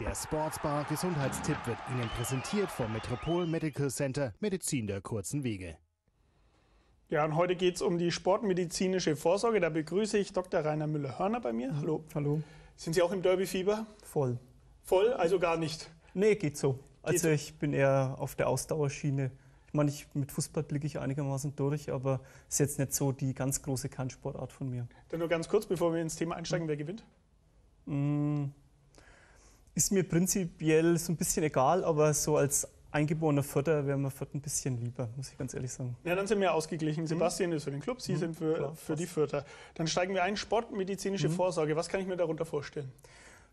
Der Sportsbar Gesundheitstipp wird Ihnen präsentiert vom Metropol Medical Center Medizin der kurzen Wege. Ja, und heute geht es um die sportmedizinische Vorsorge. Da begrüße ich Dr. Rainer Müller-Hörner bei mir. Hallo. Hallo. Sind Sie auch im Derby-Fieber? Voll. Voll, also gar nicht? Nee, geht so. Geht also ich bin eher auf der Ausdauerschiene. Ich meine, ich, mit Fußball blicke ich einigermaßen durch, aber es ist jetzt nicht so die ganz große Kernsportart von mir. Dann nur ganz kurz, bevor wir ins Thema einsteigen, wer gewinnt? Mmh ist mir prinzipiell so ein bisschen egal, aber so als eingeborener Vierter wäre mir Fürth ein bisschen lieber, muss ich ganz ehrlich sagen. Ja, dann sind wir ausgeglichen. Mhm. Sebastian mhm. ist für den Club, Sie mhm, sind für, klar, für die Vierter. Dann steigen wir ein, sportmedizinische mhm. Vorsorge. Was kann ich mir darunter vorstellen?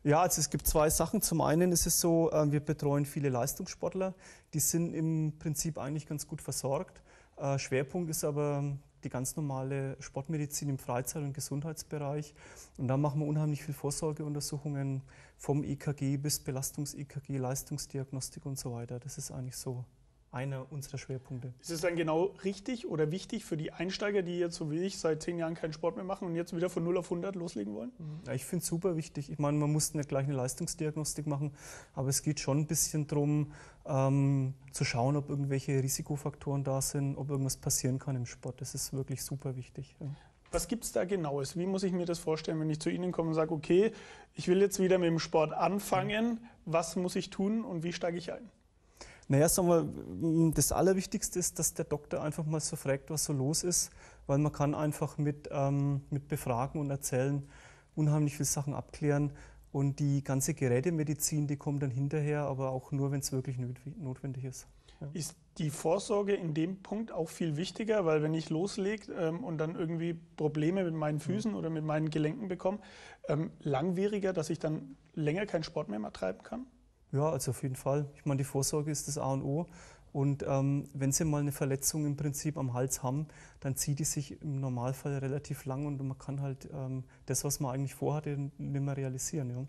Ja, also es gibt zwei Sachen. Zum einen ist es so, äh, wir betreuen viele Leistungssportler. Die sind im Prinzip eigentlich ganz gut versorgt. Äh, Schwerpunkt ist aber ähm, die ganz normale Sportmedizin im Freizeit- und Gesundheitsbereich. Und da machen wir unheimlich viel Vorsorgeuntersuchungen vom EKG bis Belastungs-EKG, Leistungsdiagnostik und so weiter. Das ist eigentlich so einer unserer Schwerpunkte. Ist es dann genau richtig oder wichtig für die Einsteiger, die jetzt so wie ich seit zehn Jahren keinen Sport mehr machen und jetzt wieder von 0 auf 100 loslegen wollen? Ja, ich finde es super wichtig. Ich meine, man muss nicht gleich eine Leistungsdiagnostik machen, aber es geht schon ein bisschen darum, ähm, zu schauen, ob irgendwelche Risikofaktoren da sind, ob irgendwas passieren kann im Sport. Das ist wirklich super wichtig. Ja. Was gibt es da genaues? Wie muss ich mir das vorstellen, wenn ich zu Ihnen komme und sage, okay, ich will jetzt wieder mit dem Sport anfangen, was muss ich tun und wie steige ich ein? Naja, sagen wir, das Allerwichtigste ist, dass der Doktor einfach mal so fragt, was so los ist, weil man kann einfach mit, ähm, mit Befragen und Erzählen unheimlich viele Sachen abklären. Und die ganze Gerätemedizin, die kommt dann hinterher, aber auch nur, wenn es wirklich notwendig ist. Ja. Ist die Vorsorge in dem Punkt auch viel wichtiger, weil wenn ich loslege ähm, und dann irgendwie Probleme mit meinen mhm. Füßen mhm. oder mit meinen Gelenken bekomme, ähm, langwieriger, dass ich dann länger keinen Sport mehr, mehr treiben kann? Ja, also auf jeden Fall. Ich meine, die Vorsorge ist das A und O. Und ähm, wenn Sie mal eine Verletzung im Prinzip am Hals haben, dann zieht die sich im Normalfall relativ lang und man kann halt ähm, das, was man eigentlich vorhatte, nicht mehr realisieren. Ja.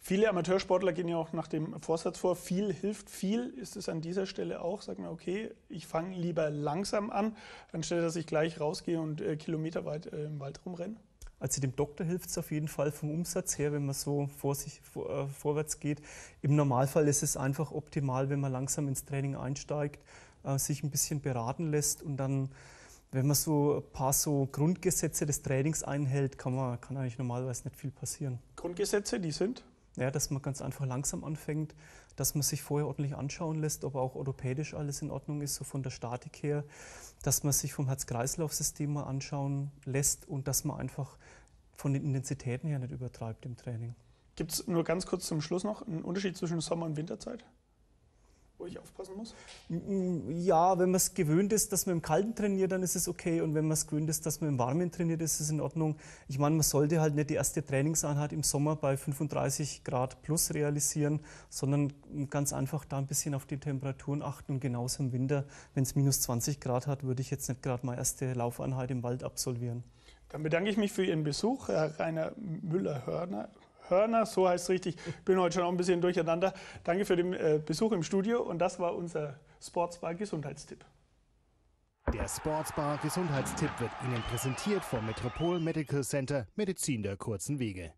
Viele Amateursportler gehen ja auch nach dem Vorsatz vor, viel hilft viel. Ist es an dieser Stelle auch? Sag mir, okay, ich fange lieber langsam an, anstelle dass ich gleich rausgehe und äh, kilometerweit äh, im Wald rumrenne? Also dem Doktor hilft es auf jeden Fall vom Umsatz her, wenn man so vor sich, vor, äh, vorwärts geht. Im Normalfall ist es einfach optimal, wenn man langsam ins Training einsteigt, äh, sich ein bisschen beraten lässt und dann, wenn man so ein paar so Grundgesetze des Trainings einhält, kann, man, kann eigentlich normalerweise nicht viel passieren. Grundgesetze, die sind? Ja, dass man ganz einfach langsam anfängt, dass man sich vorher ordentlich anschauen lässt, ob auch orthopädisch alles in Ordnung ist, so von der Statik her, dass man sich vom Herz-Kreislauf-System mal anschauen lässt und dass man einfach von den Intensitäten her nicht übertreibt im Training. Gibt es nur ganz kurz zum Schluss noch einen Unterschied zwischen Sommer- und Winterzeit? wo ich aufpassen muss? Ja, wenn man es gewöhnt ist, dass man im Kalten trainiert, dann ist es okay. Und wenn man es gewöhnt ist, dass man im Warmen trainiert, ist es in Ordnung. Ich meine, man sollte halt nicht die erste Trainingseinheit im Sommer bei 35 Grad plus realisieren, sondern ganz einfach da ein bisschen auf die Temperaturen achten. Und genauso im Winter, wenn es minus 20 Grad hat, würde ich jetzt nicht gerade meine erste Laufeinheit im Wald absolvieren. Dann bedanke ich mich für Ihren Besuch, Herr Rainer Müller-Hörner. Hörner, so heißt es richtig. Ich bin heute schon auch ein bisschen durcheinander. Danke für den äh, Besuch im Studio und das war unser Sportsbar Gesundheitstipp. Der Sportsbar Gesundheitstipp wird Ihnen präsentiert vom Metropol Medical Center Medizin der kurzen Wege.